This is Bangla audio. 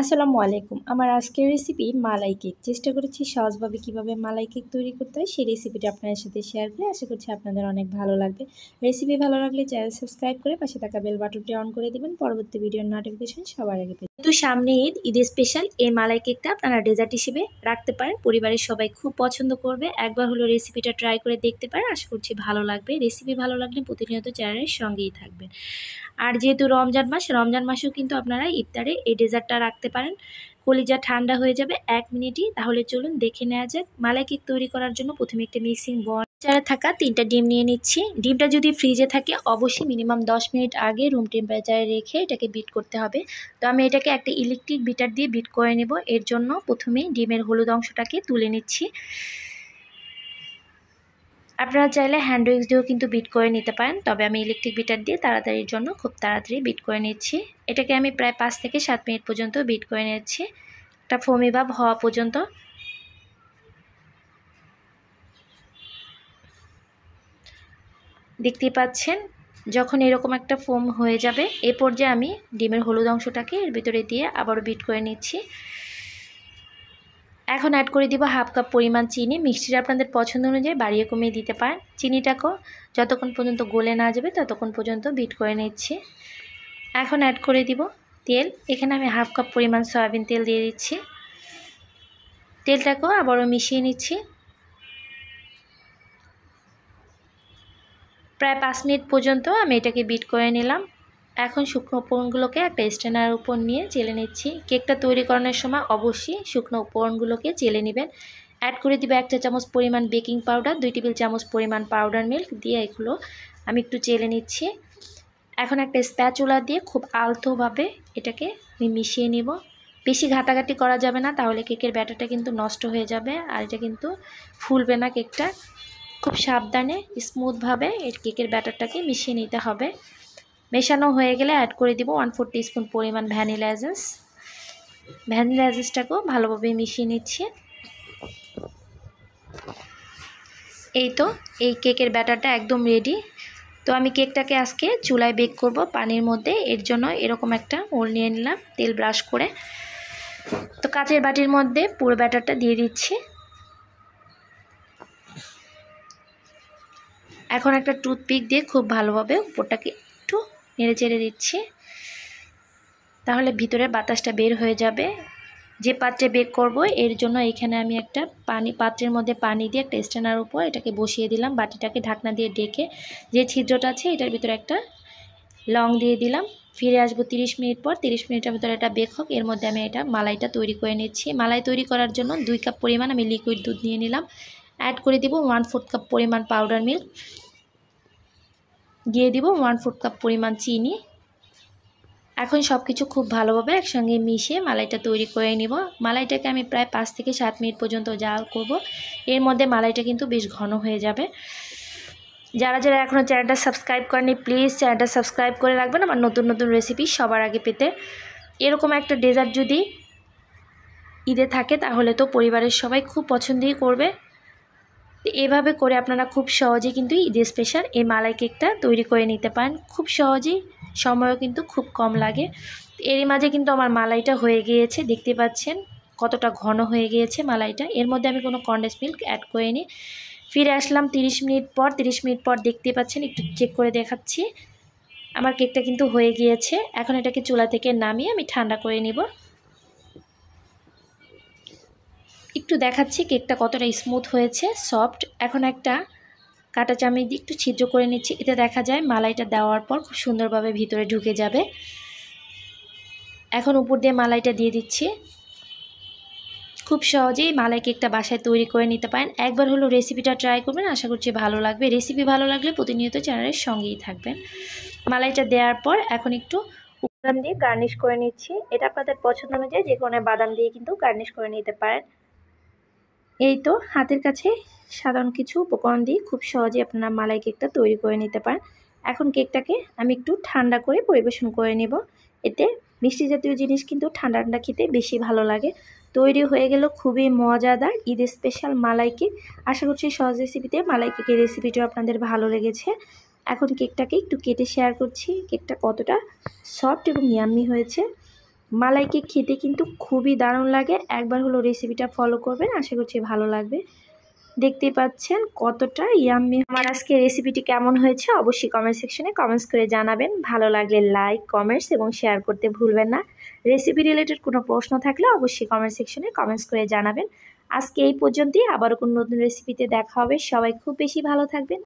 আসসালামু আলাইকুম আমার আজকের রেসিপি মালাই কেক চেষ্টা করেছি সহজভাবে কিভাবে মালাই কেক তৈরি করতে হয় সেই রেসিপিটা আপনাদের সাথে শেয়ার করে আশা করছি আপনাদের অনেক ভালো লাগবে রেসিপি ভালো লাগলে চ্যানেল সাবস্ক্রাইব করে পাশে থাকা বেল বাটনটি অন করে দেবেন পরবর্তী ভিডিওর নোটিফিকেশন সবার আগে পেতে কিন্তু সামনে ঈদ ঈদের স্পেশাল এই মালাই কেকটা আপনারা ডেজার্ট হিসেবে রাখতে পারেন পরিবারের সবাই খুব পছন্দ করবে একবার হলো রেসিপিটা ট্রাই করে দেখতে পারেন আশা করছি ভালো লাগবে রেসিপি ভালো লাগলে প্রতিনিয়ত চ্যানেলের সঙ্গেই থাকবেন আর যেহেতু রমজান মাস রমজান মাসেও কিন্তু আপনারা ইফতারে এই ডেজার্টটা রাখতে রাখতে পারেন কলিজা ঠান্ডা হয়ে যাবে এক মিনিটই তাহলে চলুন দেখে নেওয়া যাক মালাই কেক তৈরি করার জন্য প্রথমে একটা মিক্সিং বল চারে থাকা তিনটা ডিম নিয়ে নিচ্ছি ডিমটা যদি ফ্রিজে থাকে অবশ্যই মিনিমাম দশ মিনিট আগে রুম টেম্পারেচারে রেখে এটাকে বিট করতে হবে তো আমি এটাকে একটা ইলেকট্রিক বিটার দিয়ে বিট করে নেব এর জন্য প্রথমে ডিমের হলুদ অংশটাকে তুলে নিচ্ছি আপনারা চাইলে হ্যান্ড উইক্স দিয়েও কিন্তু বিট করে নিতে পারেন তবে আমি ইলেকট্রিক বিটার দিয়ে তাড়াতাড়ির জন্য খুব তাড়াতাড়ি বিট করে নিচ্ছি এটাকে আমি প্রায় পাঁচ থেকে সাত মিনিট পর্যন্ত বিট করে নিচ্ছি একটা ফোমি ভাব হওয়া পর্যন্ত দেখতেই পাচ্ছেন যখন এরকম একটা ফোম হয়ে যাবে এ পর্যায়ে আমি ডিমের হলুদ অংশটাকে এর ভিতরে দিয়ে আবারও বিট করে নিচ্ছি এখন অ্যাড করে দিব হাফ কাপ পরিমাণ চিনি মিক্সিটা আপনাদের পছন্দ অনুযায়ী বাড়িয়ে কমিয়ে দিতে পারেন চিনিটাকেও যতক্ষণ পর্যন্ত গলে না যাবে ততক্ষণ পর্যন্ত বিট করে নিচ্ছি এখন অ্যাড করে দিব তেল এখানে আমি হাফ কাপ পরিমাণ সয়াবিন তেল দিয়ে দিচ্ছি তেলটাকেও আবারও মিশিয়ে নিচ্ছি প্রায় পাঁচ মিনিট পর্যন্ত আমি এটাকে বিট করে নিলাম এখন শুকনো উপকরণগুলোকে একটা স্ট্যানার উপর নিয়ে চেলে নিচ্ছি কেকটা তৈরি করানোর সময় অবশ্যই শুকনো উপকরণগুলোকে চেলে নেবেন অ্যাড করে দিবে একটা চামচ পরিমাণ বেকিং পাউডার দুই টেবিল চামচ পরিমাণ পাউডার মিল্ক দিয়ে এগুলো আমি একটু চেলে নিচ্ছি এখন একটা স্প্যাচুলা দিয়ে খুব আলতোভাবে এটাকে আমি মিশিয়ে নিব বেশি ঘাটাঘাটি করা যাবে না তাহলে কেকের ব্যাটারটা কিন্তু নষ্ট হয়ে যাবে আর এটা কিন্তু ফুলবে না কেকটা খুব সাবধানে স্মুথভাবে এর কেকের ব্যাটারটাকে মিশিয়ে নিতে হবে মেশানো হয়ে গেলে অ্যাড করে দিব ওয়ান ফোর স্পুন পরিমাণ ভ্যানিলা এজেন্স ভ্যানিলা এজেন্সটাকেও ভালোভাবে মিশিয়ে নিচ্ছি এই তো এই কেকের ব্যাটারটা একদম রেডি তো আমি কেকটাকে আজকে চুলায় বেক করব পানির মধ্যে এর জন্য এরকম একটা ওল নিয়ে নিলাম তেল ব্রাশ করে তো কাঁচের বাটির মধ্যে পুরো ব্যাটারটা দিয়ে দিচ্ছি এখন একটা টুথপিক দিয়ে খুব ভালোভাবে উপরটাকে নেড়ে চেড়ে দিচ্ছি তাহলে ভিতরে বাতাসটা বের হয়ে যাবে যে পাত্রে বেক করব এর জন্য এখানে আমি একটা পানি পাত্রের মধ্যে পানি দিয়ে একটা স্ট্যান্ডার উপর এটাকে বসিয়ে দিলাম বাটিটাকে ঢাকনা দিয়ে ডেকে যে ছিদ্রটা আছে এটার ভিতরে একটা লং দিয়ে দিলাম ফিরে আসবো তিরিশ মিনিট পর তিরিশ মিনিটের ভিতরে এটা বেক হোক এর মধ্যে আমি এটা মালাইটা তৈরি করে নিচ্ছি মালাই তৈরি করার জন্য দুই কাপ পরিমাণ আমি লিকুইড দুধ নিয়ে নিলাম অ্যাড করে দিব ওয়ান ফোর্থ কাপ পরিমাণ পাউডার মিল্ক দিয়ে দিব ওয়ান ফোর্থ কাপ পরিমাণ চিনি এখন সব কিছু খুব ভালোভাবে একসঙ্গে মিশিয়ে মালাইটা তৈরি করে নিব মালাইটাকে আমি প্রায় পাঁচ থেকে সাত মিনিট পর্যন্ত জাল করব এর মধ্যে মালাইটা কিন্তু বেশ ঘন হয়ে যাবে যারা যারা এখনও চ্যানেলটা সাবস্ক্রাইব করেনি প্লিজ চ্যানেলটা সাবস্ক্রাইব করে রাখবেন আমার নতুন নতুন রেসিপি সবার আগে পেতে এরকম একটা ডেজার্ট যদি ঈদে থাকে তাহলে তো পরিবারের সবাই খুব পছন্দই করবে তো এভাবে করে আপনারা খুব সহজে কিন্তু ঈদের স্পেশাল এই মালাই কেকটা তৈরি করে নিতে পারেন খুব সহজেই সময়ও কিন্তু খুব কম লাগে এর মাঝে কিন্তু আমার মালাইটা হয়ে গিয়েছে দেখতে পাচ্ছেন কতটা ঘন হয়ে গিয়েছে মালাইটা এর মধ্যে আমি কোনো কন্ডেন্স মিল্ক অ্যাড করিনি ফিরে আসলাম 30 মিনিট পর 30 মিনিট পর দেখতে পাচ্ছেন একটু চেক করে দেখাচ্ছি আমার কেকটা কিন্তু হয়ে গিয়েছে এখন এটাকে চুলা থেকে নামিয়ে আমি ঠান্ডা করে নিব একটু দেখাচ্ছি কেকটা কতটা স্মুথ হয়েছে সফট এখন একটা কাটা চামচ দিয়ে একটু ছিদ্র করে নিচ্ছি এতে দেখা যায় মালাইটা দেওয়ার পর খুব সুন্দরভাবে ভিতরে ঢুকে যাবে এখন উপর দিয়ে মালাইটা দিয়ে দিচ্ছি খুব সহজেই মালাই কেকটা বাসায় তৈরি করে নিতে পারেন একবার হলো রেসিপিটা ট্রাই করবেন আশা করছি ভালো লাগবে রেসিপি ভালো লাগলে প্রতিনিয়ত চ্যানেলের সঙ্গেই থাকবেন মালাইটা দেওয়ার পর এখন একটু বাদাম দিয়ে গার্নিশ করে নিচ্ছি এটা আপনাদের পছন্দ অনুযায়ী যে কোনো বাদাম দিয়ে কিন্তু গার্নিশ করে নিতে পারেন এই তো হাতের কাছে সাধারণ কিছু উপকরণ দিয়ে খুব সহজে আপনারা মালাই কেকটা তৈরি করে নিতে পারেন এখন কেকটাকে আমি একটু ঠান্ডা করে পরিবেশন করে নেব এতে মিষ্টি জাতীয় জিনিস কিন্তু ঠান্ডা ঠান্ডা খেতে বেশি ভালো লাগে তৈরি হয়ে গেল খুবই মজাদার ঈদের স্পেশাল মালাই কেক আশা করছি সহজ রেসিপিতে মালাই কেকের রেসিপিটিও আপনাদের ভালো লেগেছে এখন কেকটাকে একটু কেটে শেয়ার করছি কেকটা কতটা সফট এবং ইয়াম্মি হয়েছে মালাইকে খেতে কিন্তু খুবই দারুণ লাগে একবার হলো রেসিপিটা ফলো করবেন আশা করছি ভালো লাগবে দেখতে পাচ্ছেন কতটা ইয়াম্মি আমার আজকে রেসিপিটি কেমন হয়েছে অবশ্যই কমেন্ট সেকশনে কমেন্টস করে জানাবেন ভালো লাগলে লাইক কমেন্টস এবং শেয়ার করতে ভুলবেন না রেসিপি রিলেটেড কোনো প্রশ্ন থাকলে অবশ্যই কমেন্ট সেকশনে কমেন্টস করে জানাবেন আজকে এই পর্যন্তই আবারও কোনো নতুন রেসিপিতে দেখা হবে সবাই খুব বেশি ভালো থাকবেন